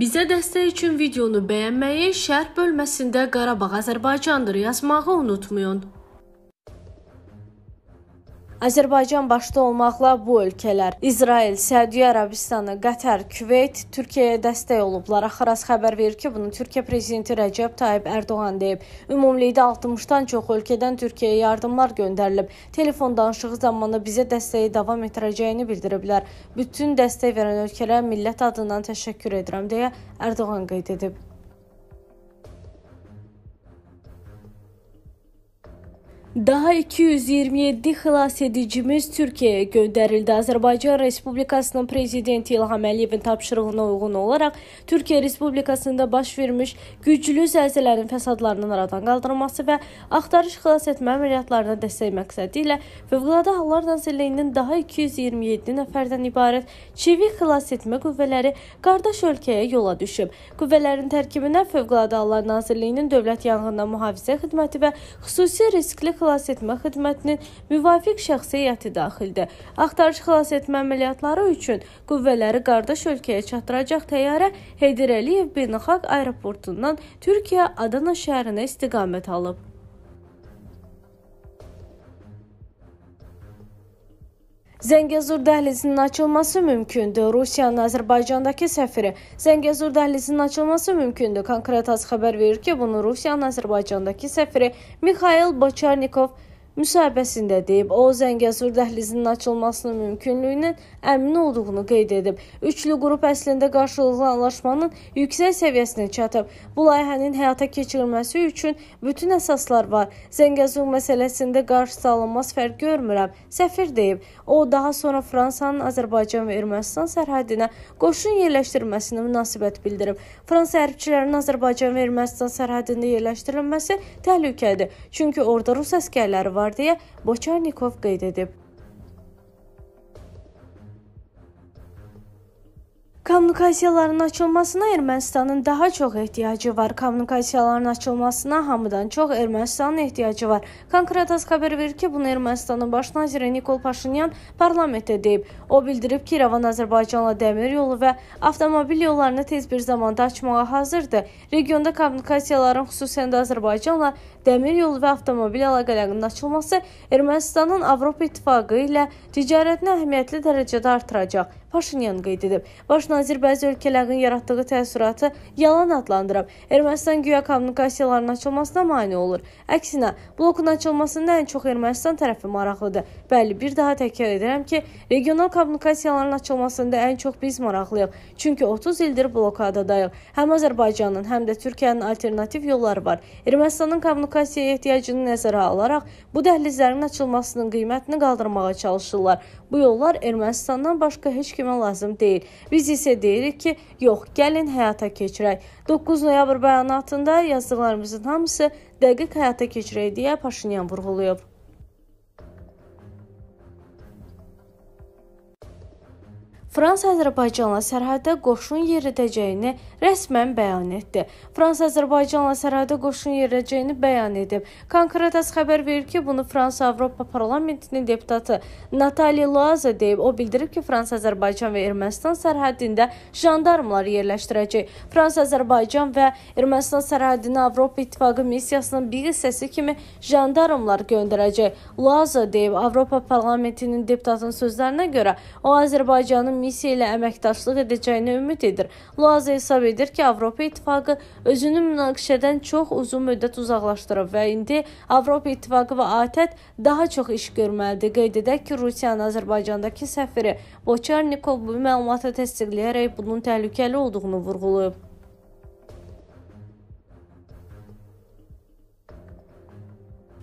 Bizə dəstək üçün videonu bəyənməyi, şərh bölməsində Qarabağ Azərbaycandır yazmağı unutmayın. Azərbaycan başda olmaqla bu ölkələr İsrail, Səudiyyə Ərəbistanı, Qətər, Küveyt Türkiyəyə dəstək olublar. Axaras xəbər verir ki, bunu Türkiyə prezidenti Rəcəb Tayyib Ərdoğan deyib. Ümumilikdə 60-dan çox ölkədən Türkiyəyə yardımlar göndərilib. Telefon danışığı zamanı bizə dəstəyi davam etdirəcəyini bildiriblər. Bütün dəstək verən ölkələrə millət adından təşəkkür edirəm deyə Ərdoğan qeyd edib. Daha 227 xilas edicimiz Türkiyəyə göndərildi. Azərbaycan Respublikasının prezidenti İlham Əliyevin tapşırığına uyğun olaraq Türkiyə Respublikasında baş vermiş güclü zəlzələnin fəsadlarının aradan qaldırılması və axtarış xilas etmə əməliyyatlarına dəstək məqsədi ilə Fövqəladə Hallar Nazirliyinin daha 227 nəfərdən ibarət çevik xilas etmə qüvvələri qardaş ölkəyə yola düşüb. Qüvvələrin tərkibinə Fövqəladə Hallar Nazirliyinin Dövlət Yanğından Mühafizə Xidməti və xüsusi riskli xilasetmə xidmətinin müvafiq şəxsi heyəti daxildir. Axtarış xilasetmə əməliyyatları üçün qüvvələri qardaş ölkəyə çatdıracaq təyyarə Heydər Əliyev beynəlxalq aeroportundan Türkiyə Adana şəhərinə istiqamət alıb. Zəngəzur dəhlizinin açılması mümkündür. Rusiyanın Azərbaycandakı səfiri Zəngəzur dəhlizinin açılması mümkündür. Konkret az xəbər verir ki, bunu Rusiyanın Azərbaycandakı səfiri Mikhail Boçarnikov müsahibəsində deyib, o Zəngəzur dəhlizinin açılmasının mümkünlüyündən əmin olduğunu qeyd edib. Üçlü qrup əslində qarşılıqlı anlaşmanın yüksək səviyyəsinə çatıb. Bu layihənin həyata keçirilməsi üçün bütün əsaslar var. Zəngəzur məsələsində qarşısıalınmaz fərq görmürəm, səfir deyib. O daha sonra Fransanın Azərbaycan və Ermənistan sərhədinə qoşun yerləşdirməsinə münasibət bildirib. Fransa hərbçilərinin Azərbaycan və Ermənistan sərhədində yerləşdirilməsi təhlükədir, çünki orada rus əsgərləri var barədə Boçarnikov qeyd edib. Kommunikasiyaların açılmasına Ermənistanın daha çox ehtiyacı var. Kommunikasiyaların açılmasına hamıdan çox Ermənistanın ehtiyacı var. Konkretas xəbər verir ki, bunu Ermənistanın baş naziri Nikol Paşinyan parlamentdə deyib. O bildirib ki, İrəvan Azərbaycanla dəmir yolu və avtomobil yollarını tez bir zamanda açmağa hazırdır. Regionda kommunikasiyaların xüsusən də Azərbaycanla dəmir yolu və avtomobil əlaqələrinin açılması Ermənistanın Avropa İttifaqı ilə ticarətini əhəmiyyətli dərəcədə artıracaq. Paşinyan qeyd edib. Baş nazir bəzi ölkələrin yaratdığı təəssüratı yalan adlandırıb. Ermənistan güya kommunikasiyaların açılmasına mane olur. Əksinə, blokun açılmasında ən çox Ermənistan tərəfi maraqlıdır. Bəli, bir daha təkrar edirəm ki, regional kommunikasiyaların açılmasında ən çox biz maraqlıyıq. Çünki 30 ildir blokadadayıq. Həm Azərbaycanın, həm də Türkiyənin alternativ yolları var. Ermənistanın kommunikasiyaya ehtiyacını nəzərə alaraq bu dəhlizlərin açılmasının qiymətini qaldırmağa çalışırlar. Bu yollar Ermənistandan başqa heç kim kimə lazım deyil. Biz isə deyirik ki, yox, gəlin həyata keçirək. 9 noyabr bəyanatında yazdıqlarımızın hamısı dəqiq həyata keçirək deyə Paşinyan vurğulayıb. Fransa Azərbaycanla sərhəddə qoşun yeridəcəyini rəsmən bəyan etdi. Fransa Azərbaycanla sərhəddə qoşun yeridəcəyini bəyan edib. Konkretas xəbər verir ki, bunu Fransa Avropa Parlamentinin deputatı Natali Loaza deyib. O bildirib ki, Fransa Azərbaycan və Ermənistan sərhədində jandarmlar yerləşdirəcək. Fransa Azərbaycan və Ermənistan sərhədinə Avropa İttifaqı missiyasının bir hissəsi kimi jandarmlar göndərəcək. Loaza deyib, Avropa Parlamentinin deputatının sözlərinə görə o Azərbaycanın missiya ilə əməkdaşlıq edəcəyini ümid edir. Lazı hesab edir ki, Avropa İttifaqı özünü münaqişədən çox uzun müddət uzaqlaşdırıb və indi Avropa İttifaqı və ATƏT e daha çox iş görməlidir. Qeyd edək ki, Rusiyanın Azərbaycandakı səfiri Boçarnikov bu məlumatı təsdiqləyərək bunun təhlükəli olduğunu vurğulayıb.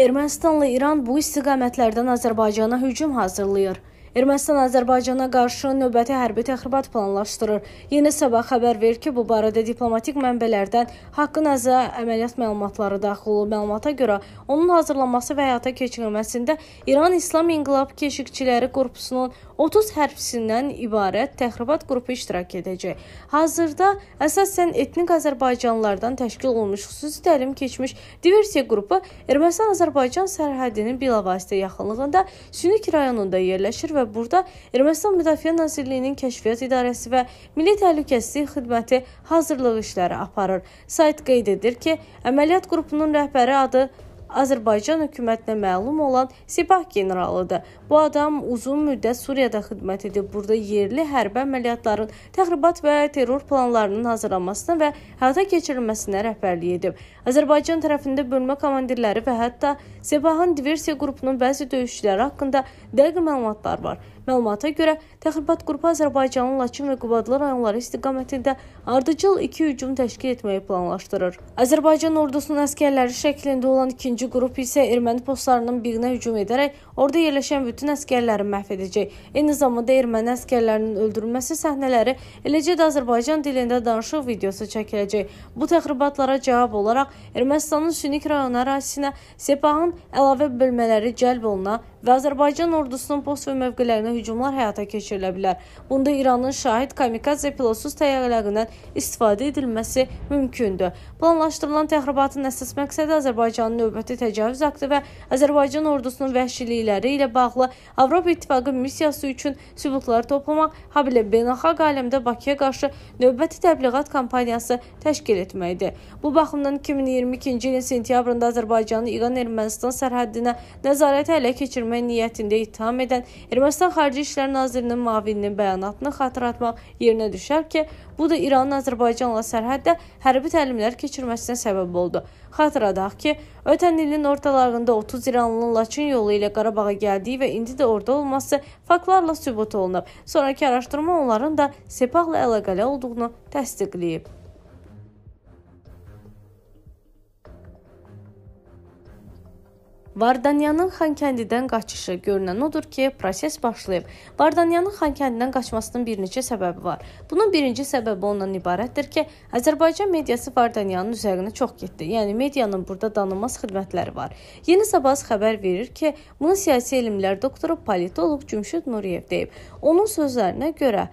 Ermənistanla İran bu istiqamətlərdən Azərbaycana hücum hazırlayır. Ermənistan Azərbaycana qarşı növbəti hərbi təxribat planlaşdırır. Yeni Sabah xəbər verir ki, bu barədə diplomatik mənbələrdən Haqqın Aza əməliyyat məlumatları daxil olub. Məlumata görə, onun hazırlanması və həyata keçirilməsində İran İslam İnqilab Keşikçiləri Korpusunun 30 hərbçisindən ibarət təxribat qrupu iştirak edəcək. Hazırda əsasən etnik azərbaycanlılardan təşkil olunmuş xüsusi təlim keçmiş diversiya qrupu Ermənistan-Azərbaycan sərhədinin bilavasitə yaxınlığında Sünik rayonunda yerləşir və və burada Ermənistan Müdafiə Nazirliyinin Kəşfiyyat İdarəsi və Milli Təhlükəsizlik Xidməti hazırlıq işləri aparır. Sayt qeyd edir ki, əməliyyat qrupunun rəhbəri adı Azərbaycan hökumətinə məlum olan Sepah generalıdır. Bu adam uzun müddət Suriyada xidmət edib. Burada yerli hərbi əməliyyatların təxribat və terror planlarının hazırlanmasına və həyata keçirilməsinə rəhbərlik edib. Azərbaycan tərəfində bölmə komandirləri və hətta Sepahın diversiya qrupunun bəzi döyüşçüləri haqqında dəqiq məlumatlar var. Məlumata görə, təxribat qrupu Azərbaycanın Laçın və Qubadlı rayonları istiqamətində ardıcıl iki hücum təşkil etməyi planlaşdırır. Azərbaycan ordusunun əskərləri şəklində olan ikinci qrup isə erməni postlarının birinə hücum edərək orada yerləşən bütün əskərləri məhv edəcək. Eyni zamanda erməni əskərlərinin öldürülməsi səhnələri, eləcə də Azərbaycan dilində danışıq videosu çəkiləcək. Bu təxribatlara cavab olaraq Ermənistanın Sünik rayonu ərazisinə Sepahın əlavə bölmələri cəlb oluna və Azərbaycan ordusunun post və mövqelərinə hücumlar həyata keçirilə bilər. Bunda İranın şahid kamikazə pilotsuz təyyarələrindən istifadə edilməsi mümkündür. Planlaşdırılan təxribatın əsas məqsədi Azərbaycanın növbəti təcavüz aktı və Azərbaycan ordusunun vəhşilikləri ilə bağlı Avropa İttifaqı missiyası üçün sübutlar toplamaq, habelə beynəlxalq aləmdə Bakıya qarşı növbəti təbliğat kampaniyası təşkil etməkdir. Bu baxımdan 2022-ci ilin sentyabrında Azərbaycanı İran-Ermənistan sərhəddinə nəzarəti ələ keçirmək niyyətində ittiham edən Ermənistan Xarici İşlər Nazirinin müavininin bəyanatını xatırlatmaq yerinə düşər ki, bu da İranın Azərbaycanla sərhəddə hərbi təlimlər keçirməsinə səbəb oldu. Xatırladaq ki, ötən ilin ortalarında 30 İranlının Laçın yolu ilə Qarabağa gəldiyi və indi də orada olması faktlarla sübut olunub. Sonrakı araşdırma onların da Sepahla əlaqəli olduğunu təsdiqləyib. Vardanyanın Xankəndidən qaçışı görünən odur ki, proses başlayıb. Vardanyanın Xankəndidən qaçmasının bir neçə səbəbi var. Bunun birinci səbəbi ondan ibarətdir ki, Azərbaycan mediası Vardanyanın üzərinə çox getdi. Yəni medianın burada danılmaz xidmətləri var. Yeni Sabah xəbər verir ki, bunu siyasi elmlər doktoru politoloq Cümşüd Nuriyev deyib. Onun sözlərinə görə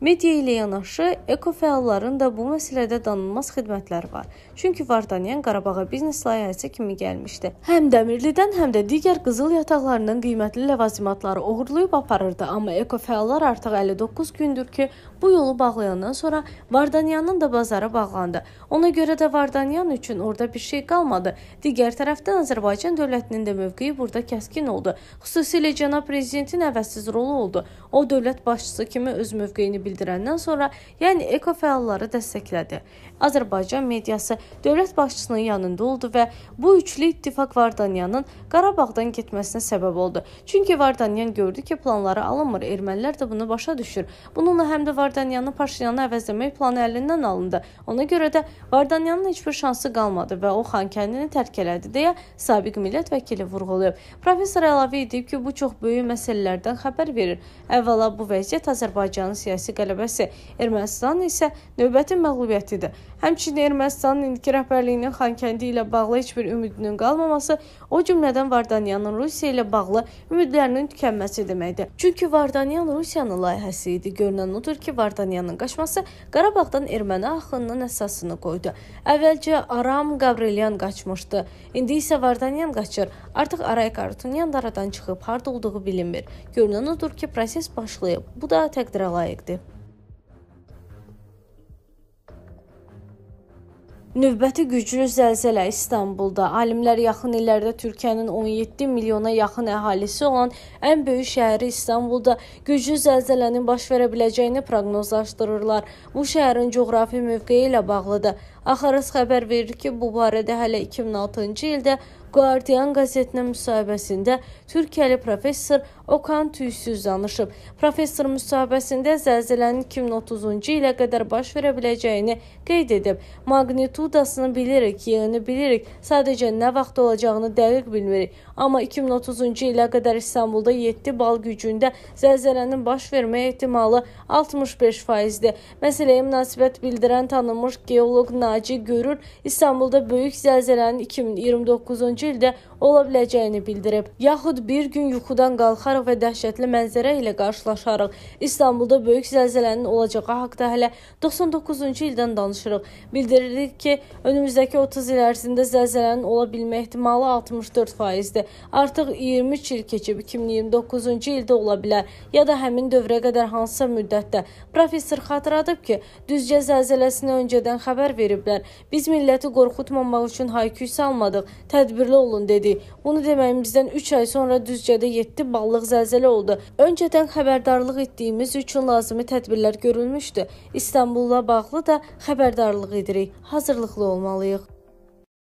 Media ilə yanaşı, ekofəalların da bu məsələdə danılmaz xidmətləri var. Çünki Vardanyan Qarabağa biznes layihəsi kimi gəlmişdi. Həm Dəmirlidən, həm də digər qızıl yataqlarının qiymətli ləvazimatları oğurlayıb aparırdı, amma ekofəallar artıq 59 gündür ki, bu yolu bağlayandan sonra Vardanyanın da bazarı bağlandı. Ona görə də Vardanyan üçün orada bir şey qalmadı. Digər tərəfdən Azərbaycan dövlətinin də mövqeyi burada kəskin oldu. Xüsusilə cənab prezidentin əvəzsiz rolu oldu. O dövlət başçısı kimi öz mövqeyini bildirdi bildirəndən sonra, yəni eko fəalları dəstəklədi. Azərbaycan mediası dövlət başçısının yanında oldu və bu üçlü ittifaq Vardanyanın Qarabağdan getməsinə səbəb oldu. Çünki Vardanyan gördü ki, planları alınmır, ermənilər də bunu başa düşür. Bununla həm də Vardanyanı Paşinyanı əvəzləmək planı əlindən alındı. Ona görə də Vardanyanın heç bir şansı qalmadı və o Xankəndini tərk elədi deyə sabiq millət vəkili vurğulayıb. Professor əlavə edib ki, bu çox böyük məsələlərdən xəbər verir. Əvvəla bu vəziyyət Azərbaycanın siyasi qələbəsi, Ermənistanın isə növbəti məğlubiyyətidir. Həmçinin Ermənistanın indiki rəhbərliyinin Xankəndi ilə bağlı heç bir ümidinin qalmaması, o cümlədən Vardanyanın Rusiya ilə bağlı ümidlərinin tükənməsi deməkdir. Çünki Vardanyan Rusiyanın layihəsi idi. Görünən odur ki, Vardanyanın qaçması Qarabağdan erməni axınının əsasını qoydu. Əvvəlcə Aram Qavrelyan qaçmışdı. İndi isə Vardanyan qaçır. Artıq Aray Karutunyan da aradan çıxıb harda olduğu bilinmir. Görünən odur ki, proses başlayıb. Bu da təqdirə layiqdir. Növbəti güclü zəlzələ İstanbulda alimlər yaxın illərdə Türkiyənin 17 milyona yaxın əhalisi olan ən böyük şəhəri İstanbulda güclü zəlzələnin baş verə biləcəyini proqnozlaşdırırlar. Bu şəhərin coğrafi mövqeyi ilə bağlıdır. Axaras xəbər verir ki, bu barədə hələ 2006-cı ildə Guardian qəzetinə müsahibəsində Türkiyəli professor Okan Tüysüz danışıb. Professor müsahibəsində zəlzələnin 2030-cu ilə qədər baş verə biləcəyini qeyd edib. Maqnitudasını bilirik, yerini bilirik, sadəcə nə vaxt olacağını dəqiq bilmirik. Amma 2030-cu ilə qədər İstanbulda 7 bal gücündə zəlzələnin baş vermə ehtimalı 65%-dir. Məsələyə münasibət bildirən tanınmış geoloq Naci Görür İstanbulda böyük zəlzələnin 2029-cu ildə ola biləcəyini bildirib. Yaxud bir gün yuxudan qalxarıq və dəhşətli mənzərə ilə qarşılaşarıq. İstanbulda böyük zəlzələnin olacağı haqda hələ 99-cu ildən danışırıq. Bildiririk ki, önümüzdəki 30 il ərzində zəlzələnin ola bilmə ehtimalı 64%-dir. Artıq 23 il keçib 2029-cu ildə ola bilər ya da həmin dövrə qədər hansısa müddətdə. Professor xatırladıb ki, düzcə zəlzələsinə öncədən xəbər veriblər. Biz milləti qorxutmamaq üçün hayküy salmadıq. Tədbirli diqqətli olun dedi. Bunu deməyimizdən 3 ay sonra Düzcədə 7 ballıq zəlzələ oldu. Öncədən xəbərdarlıq etdiyimiz üçün lazımi tədbirlər görülmüşdü. İstanbulla bağlı da xəbərdarlıq edirik. Hazırlıqlı olmalıyıq.